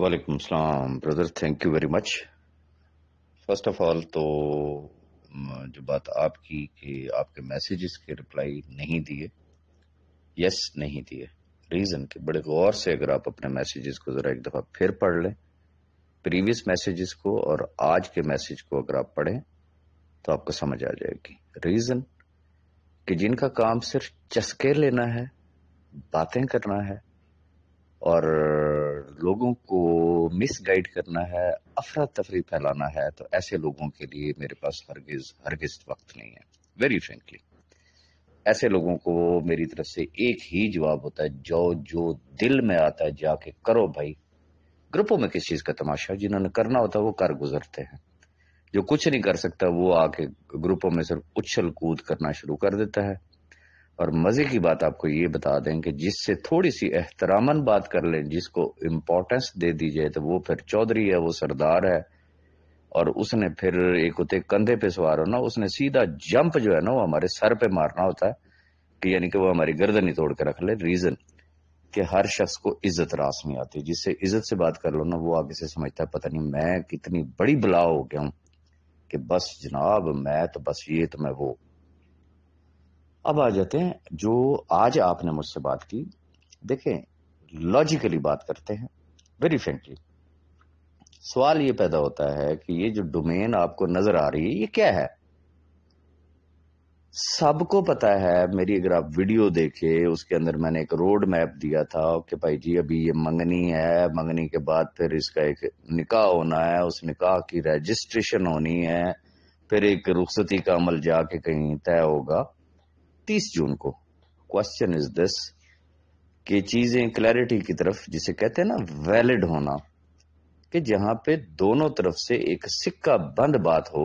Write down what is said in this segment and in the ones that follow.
وعلیکم السلام برادر thank you very much first of all تو جو بات آپ کی کہ آپ کے میسیجز کے رپلائی نہیں دیے یس نہیں دیے ریزن کہ بڑے غور سے اگر آپ اپنے میسیجز کو ذرا ایک دفعہ پھر پڑھ لیں پریویس میسیجز کو اور آج کے میسیج کو اگر آپ پڑھیں تو آپ کو سمجھ آ جائے گی ریزن کہ جن کا کام صرف چسکے لینا ہے باتیں کرنا ہے اور لوگوں کو مس گائڈ کرنا ہے افراتفری پھیلانا ہے تو ایسے لوگوں کے لیے میرے پاس ہرگز ہرگز وقت نہیں ہے ویری فرینکلی ایسے لوگوں کو میری طرف سے ایک ہی جواب ہوتا ہے جو جو دل میں آتا ہے جا کے کرو بھائی گروپوں میں کس چیز کا تماشا جنہوں نے کرنا ہوتا ہے وہ کر گزرتے ہیں جو کچھ نہیں کر سکتا وہ آ کے گروپوں میں صرف اچھل کود کرنا شروع کر دیتا ہے اور مزے کی بات آپ کو یہ بتا دیں کہ جس سے تھوڑی سی احترامن بات کر لیں جس کو امپورٹنس دے دی جائے تو وہ پھر چودھری ہے وہ سردار ہے اور اس نے پھر ایک ہوتے کندھے پہ سوار ہونا اس نے سیدھا جمپ جو ہے نا وہ ہمارے سر پہ مارنا ہوتا ہے کہ یعنی کہ وہ ہماری گردن ہی توڑ کے رکھ لے ریزن کہ ہر شخص کو عزت راس میں آتی جس سے عزت سے بات کر لو نا وہ آگے سے سمجھتا ہے پتہ نہیں میں کتنی بڑی بلا ہو گیا ہوں کہ بس جناب میں تو بس یہ تو میں وہ اب آ جاتے ہیں جو آج آپ نے مجھ سے بات کی دیکھیں لاجیکلی بات کرتے ہیں ویری فرینکلی سوال یہ پیدا ہوتا ہے کہ یہ جو ڈومین آپ کو نظر آ رہی ہے یہ کیا ہے سب کو پتا ہے میری اگر آپ ویڈیو دیکھے اس کے اندر میں نے ایک روڈ میپ دیا تھا کہ بھائی جی ابھی یہ منگنی ہے منگنی کے بعد پھر اس کا ایک نکاح ہونا ہے اس نکاح کی رجسٹریشن ہونی ہے پھر ایک رخصتی کا عمل جا کے کہیں طے ہوگا تیس جون کو کوشچن از دس کہ چیزیں کلیرٹی کی طرف جسے کہتے ہیں نا ویلڈ ہونا کہ جہاں پہ دونوں طرف سے ایک سکہ بند بات ہو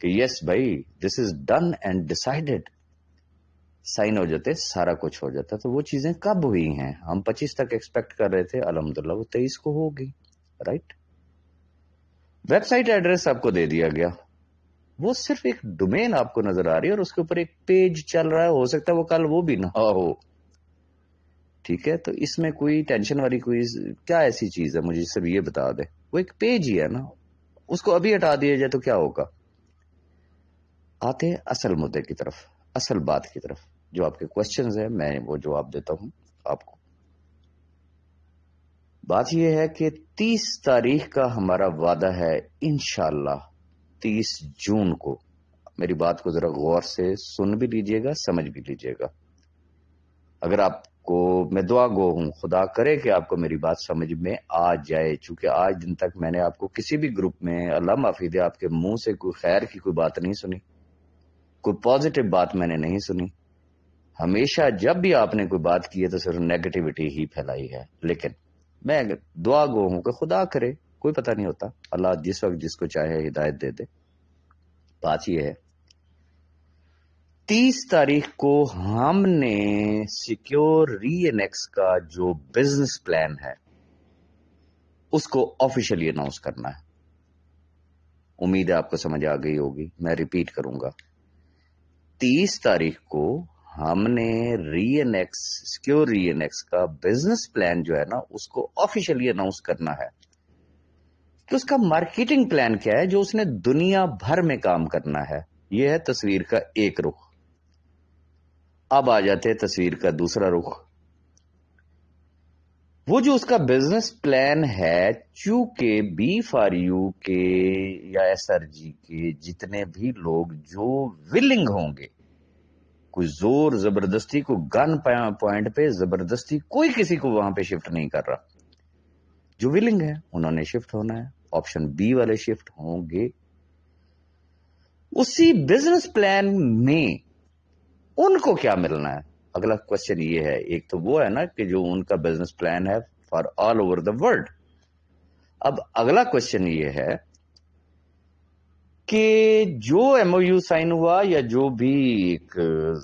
کہ یس yes, بھائی this is done and decided sign ہو جاتے سارا کچھ ہو جاتا تو وہ چیزیں کب ہوئی ہیں ہم پچیس تک ایکسپیکٹ کر رہے تھے الحمد للہ وہ تیئیس کو ہوگی رائٹ ویب سائٹ ایڈریس آپ کو دے دیا گیا وہ صرف ایک ڈومین آپ کو نظر آ رہی ہے اور اس کے اوپر ایک پیج چل رہا ہے ہو سکتا ہے وہ کل وہ بھی نہ ہو ٹھیک ہے تو اس میں کوئی ٹینشن والی کوئی کیا ایسی چیز ہے مجھے سب یہ بتا وہ ایک پیج ہی ہے نا اس کو ابھی ہٹا دیا جائے تو کیا ہوگا آتے ہیں اصل مدعے کی طرف اصل بات کی طرف جو آپ کے کوشچنز ہیں میں وہ جواب دیتا ہوں آپ کو بات یہ ہے کہ تیس تاریخ کا ہمارا وعدہ ہے انشاءاللہ اللہ تیس جون کو میری بات کو ذرا غور سے سن بھی لیجئے گا سمجھ بھی لیجئے گا اگر آپ کو میں دعا گو ہوں خدا کرے کہ آپ کو میری بات سمجھ میں میں آ جائے چونکہ آج دن تک نے آپ کو کسی بھی گروپ میں معافی دے آپ کے منہ سے کوئی خیر کی کوئی بات نہیں سنی کوئی پازیٹیو بات میں نے نہیں سنی ہمیشہ جب بھی آپ نے کوئی بات کی ہے تو صرف نیگیٹیوٹی ہی پھیلائی ہے لیکن میں دعا گو ہوں کہ خدا کرے کوئی پتہ نہیں ہوتا اللہ جس وقت جس کو چاہے ہدایت دے دے بات یہ ہے تیس تاریخ کو ہم نے سیکیور ری انیکس کا جو بزنس پلان ہے اس کو آفیشلی اناؤنس کرنا ہے امید ہے آپ کو سمجھ آ گئی ہوگی میں ریپیٹ کروں گا تیس تاریخ کو ہم نے re annex secure re annex کا بزنس پلان جو ہے نا اس کو آفیشلی اناؤنس کرنا ہے اس کا مارکیٹنگ پلان کیا ہے جو اس نے دنیا بھر میں کام کرنا ہے یہ ہے تصویر کا ایک رخ اب آ جاتے ہیں تصویر کا دوسرا رخ وہ جو اس کا بزنس پلان ہے چونکہ بی فار یو کے یا ایس آر جی کے جتنے بھی لوگ جو ولنگ ہوں گے کوئی زور زبردستی کو گن پوائنٹ پہ زبردستی کوئی کسی کو وہاں پہ شفٹ نہیں کر رہا جو ولنگ ہے انہوں نے شفٹ ہونا ہے آپشن بی والے شفٹ ہوں گے اسی بزنس پلان میں ان کو کیا ملنا ہے اگلا کوشچن یہ ہے ہے ایک تو وہ نا کہ جو ان کا بزنس پلان ہے for all over the world اب اگلا کوشچن یہ ہے کہ جو ایم او یو سائن ہوا یا جو بھی ایک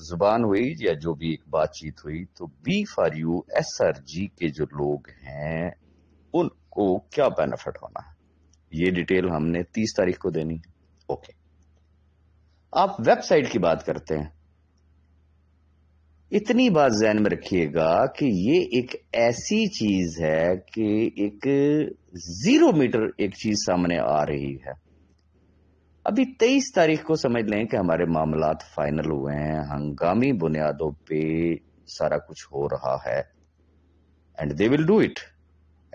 زبان ہوئی یا جو بھی ایک بات چیت ہوئی تو B for U S R G کے جو لوگ ہیں ان کو کیا بینیفٹ ہونا ہے یہ ڈیٹیل ہم نے تیس تاریخ کو دینی اوکے آپ ویب سائٹ کی بات کرتے ہیں اتنی بات ذہن میں رکھیے گا کہ یہ ایک ایسی چیز ہے کہ ایک زیرو میٹر ایک چیز سامنے آ رہی ہے ابھی تیئیس تاریخ کو سمجھ لیں کہ ہمارے معاملات فائنل ہوئے ہیں ہنگامی بنیادوں پہ سارا کچھ ہو رہا ہے and they will do it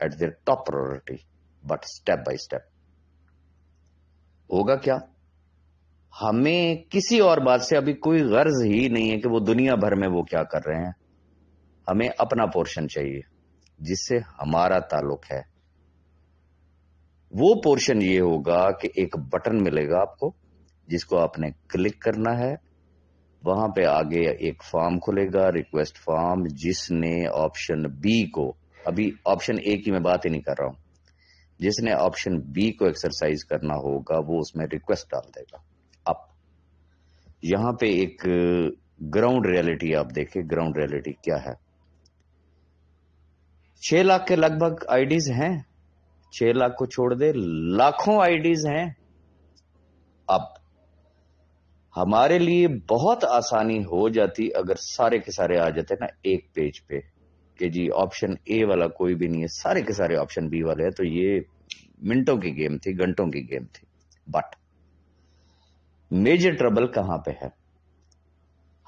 at their top priority but step by step ہوگا کیا ہمیں کسی اور بات سے ابھی کوئی غرض ہی نہیں ہے کہ وہ دنیا بھر میں وہ کیا کر رہے ہیں ہمیں اپنا پورشن چاہیے جس سے ہمارا تعلق ہے وہ پورشن یہ ہوگا کہ ایک بٹن ملے گا آپ کو جس کو آپ نے کلک کرنا ہے وہاں پہ آگے ایک فارم کھلے گا ریکویسٹ فارم جس نے آپشن بی کو ابھی آپشن اے کی میں بات ہی نہیں کر رہا ہوں جس نے آپشن بی کو ایکسرسائز کرنا ہوگا وہ اس میں ریکویسٹ ڈال دے گا یہاں پہ ایک گراؤنڈ ریالٹی آپ دیکھیں گراؤنڈ ریالٹی کیا ہے چھ لاکھ کے لگ بھگ آئی ڈیز ہیں چھ لاکھ کو چھوڑ دے لاکھوں آئی ڈیز ہیں اب ہمارے لیے بہت آسانی ہو جاتی اگر سارے کے سارے آ جاتے نا ایک پیج پہ کہ جی آپشن اے والا کوئی بھی نہیں ہے سارے کے سارے آپشن بی والے ہیں تو یہ منٹوں کی کی گیم گیم تھی تھی گھنٹوں بٹ میجر ٹربل کہاں پہ ہے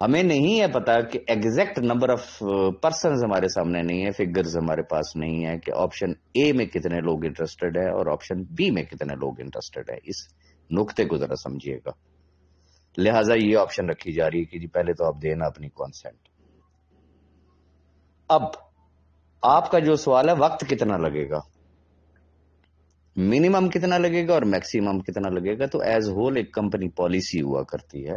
ہمیں نہیں ہے پتا کہ ایگزیکٹ نمبر آف پرسنز ہمارے سامنے نہیں ہے فگرز ہمارے پاس نہیں ہے کہ آپشن اے میں کتنے لوگ انٹرسٹڈ ہے اور آپشن بی میں کتنے لوگ انٹرسٹڈ ہے اس نقطے کو ذرا سمجھیے گا لہٰذا یہ آپشن رکھی جا رہی ہے کہ جی پہلے تو آپ دینا اپنی کانسینٹ اب آپ کا جو سوال ہے وقت کتنا لگے گا منیمم کتنا لگے گا اور میکسیمم کتنا لگے گا تو ایز ہول ایک کمپنی پالیسی ہوا کرتی ہے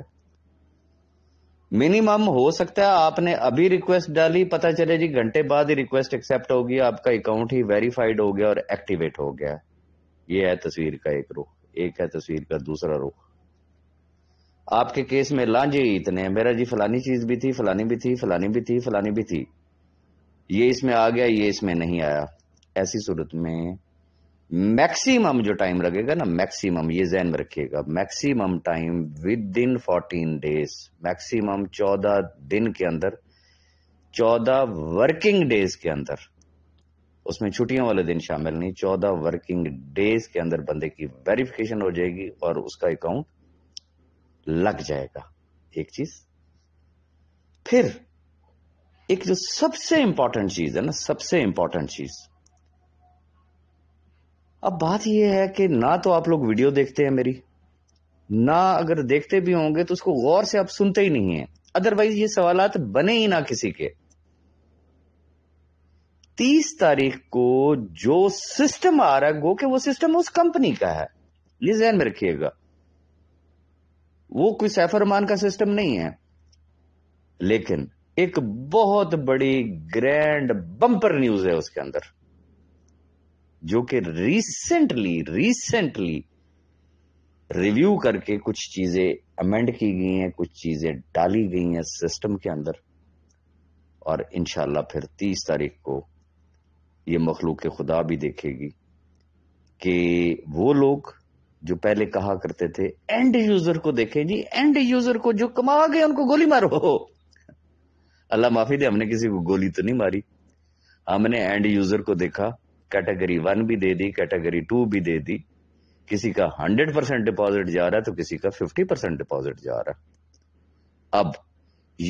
منیمم ہو سکتا ہے آپ نے ابھی ریکویسٹ ڈالی پتا چلے جی گھنٹے بعد ہی ریکویسٹ ایکسپٹ ہو گیا آپ کا اکاؤنٹ ہی ویریفائڈ ہو گیا اور ایکٹیویٹ ہو گیا یہ ہے تصویر کا ایک روح ایک ہے تصویر کا دوسرا روح آپ کے کیس میں لانجے ہی اتنے ہیں میرا جی فلانی چیز بھی تھی فلانی بھی تھی فلانی بھی تھی فلانی بھی تھی یہ اس میں آ گیا یہ اس میں نہیں آیا ایسی صورت میں میکسیمم جو ٹائم لگے گا نا میکسیمم یہ ذہن میں رکھے گا maximum time within fourteen days maximum چودہ دن کے اندر چودہ ورکنگ ڈیز کے اندر اس میں چھٹیاں والے دن شامل نہیں چودہ ورکنگ ڈیز کے اندر بندے کی ویریفیکیشن ہو جائے گی اور اس کا اکاؤنٹ لگ جائے گا ایک چیز پھر ایک جو سب سے امپورٹنٹ چیز ہے نا سب سے امپورٹنٹ چیز اب بات یہ ہے کہ نہ تو آپ لوگ ویڈیو دیکھتے ہیں میری نہ اگر دیکھتے بھی ہوں گے تو اس کو غور سے آپ سنتے ہی نہیں ہیں ادر وائز یہ سوالات بنے ہی نہ کسی کے تیس تاریخ کو جو سسٹم آ رہا ہے گو کہ وہ سسٹم اس کمپنی کا ہے یہ ذہن میں رکھیے گا وہ کوئی سیفرمان کا سسٹم نہیں ہے لیکن ایک بہت بڑی گرینڈ بمپر نیوز ہے اس کے اندر جو کہ ریسنٹلی ریسنٹلی ریویو کر کے کچھ چیزیں امینڈ کی گئی ہیں کچھ چیزیں ڈالی گئی ہیں سسٹم کے اندر اور انشاءاللہ پھر تیس تاریخ کو یہ مخلوق خدا بھی دیکھے گی کہ وہ لوگ جو پہلے کہا کرتے تھے اینڈ یوزر کو دیکھیں جی اینڈ یوزر کو جو کما گئے ان کو گولی مارو اللہ معافی دے ہم نے کسی کو گولی تو نہیں ماری ہم نے اینڈ یوزر کو دیکھا کیٹیگری کیٹیگری ون بھی دے دی ٹو بھی دے دی کسی کا ہنڈریڈ پرسینٹ جا جا رہا ہے تو کسی کا ففٹی پرسینٹ ہے اب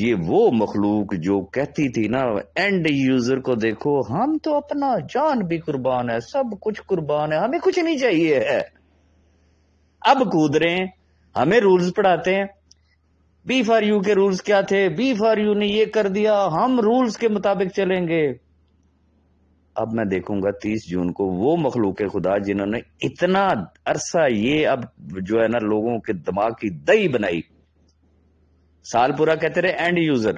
یہ وہ مخلوق جو کہتی تھی نا اینڈ یوزر کو دیکھو ہم تو اپنا جان بھی قربان ہے سب کچھ قربان ہے ہمیں کچھ نہیں چاہیے ہے اب ہیں ہمیں رولز پڑھاتے ہیں بی فار یو یو کے رولز کیا تھے بی فار نے یہ کر دیا ہم رولز کے مطابق چلیں گے اب میں دیکھوں گا تیس جون کو وہ مخلوق خدا جنہوں نے اتنا عرصہ یہ اب جو ہے نا لوگوں کے دماغ کی دہی بنائی سال پورا کہتے رہے اینڈ یوزر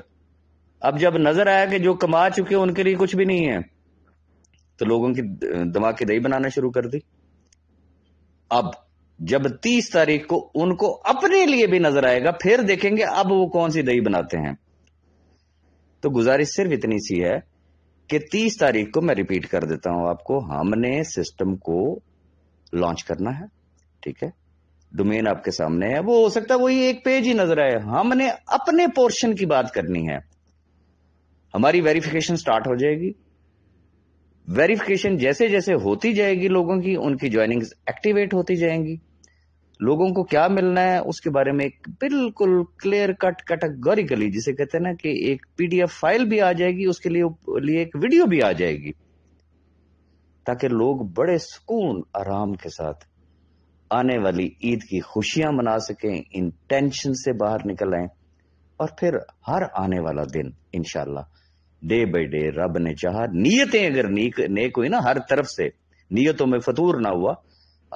اب جب نظر آیا کہ جو کما چکے ان کے لیے کچھ بھی نہیں ہے تو لوگوں کی دماغ کی دئی بنانا شروع کر دی اب جب تیس تاریخ کو ان کو اپنے لیے بھی نظر آئے گا پھر دیکھیں گے اب وہ کون سی دہی بناتے ہیں تو گزارش صرف اتنی سی ہے کہ تیس تاریخ کو میں ریپیٹ کر دیتا ہوں آپ کو ہم نے سسٹم کو لانچ کرنا ہے ٹھیک ہے ڈومین آپ کے سامنے ہے وہ ہو سکتا ہے وہی ایک پیج ہی نظر آئے ہم نے اپنے پورشن کی بات کرنی ہے ہماری ویریفیکیشن سٹارٹ ہو جائے گی ویریفیکیشن جیسے جیسے ہوتی جائے گی لوگوں کی ان کی جوائنگ ایکٹیویٹ ہوتی جائیں گی لوگوں کو کیا ملنا ہے اس کے بارے میں ایک بالکل کلیئر کٹ کیٹاگریکلی جسے کہتے ہیں نا کہ ایک پی ڈی ایف فائل بھی آ جائے گی اس کے لیے لیے ایک ویڈیو بھی آ جائے گی تاکہ لوگ بڑے سکون آرام کے ساتھ آنے والی عید کی خوشیاں منا سکیں ان ٹینشن سے باہر نکل آئیں اور پھر ہر آنے والا دن انشاءاللہ ڈے بائی ڈے رب نے چاہا نیتیں اگر نیک نیک ہوئی نا ہر طرف سے نیتوں میں فتور نہ ہوا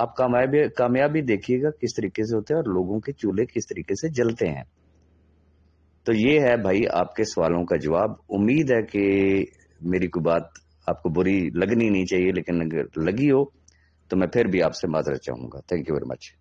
آپ کامیابی کامیابی دیکھیے گا کس طریقے سے ہوتے ہیں اور لوگوں کے چولہے کس طریقے سے جلتے ہیں تو یہ ہے بھائی آپ کے سوالوں کا جواب امید ہے کہ میری کوئی بات آپ کو بری لگنی نہیں چاہیے لیکن اگر لگی ہو تو میں پھر بھی آپ سے معذرت چاہوں گا تھینک یو ویری مچ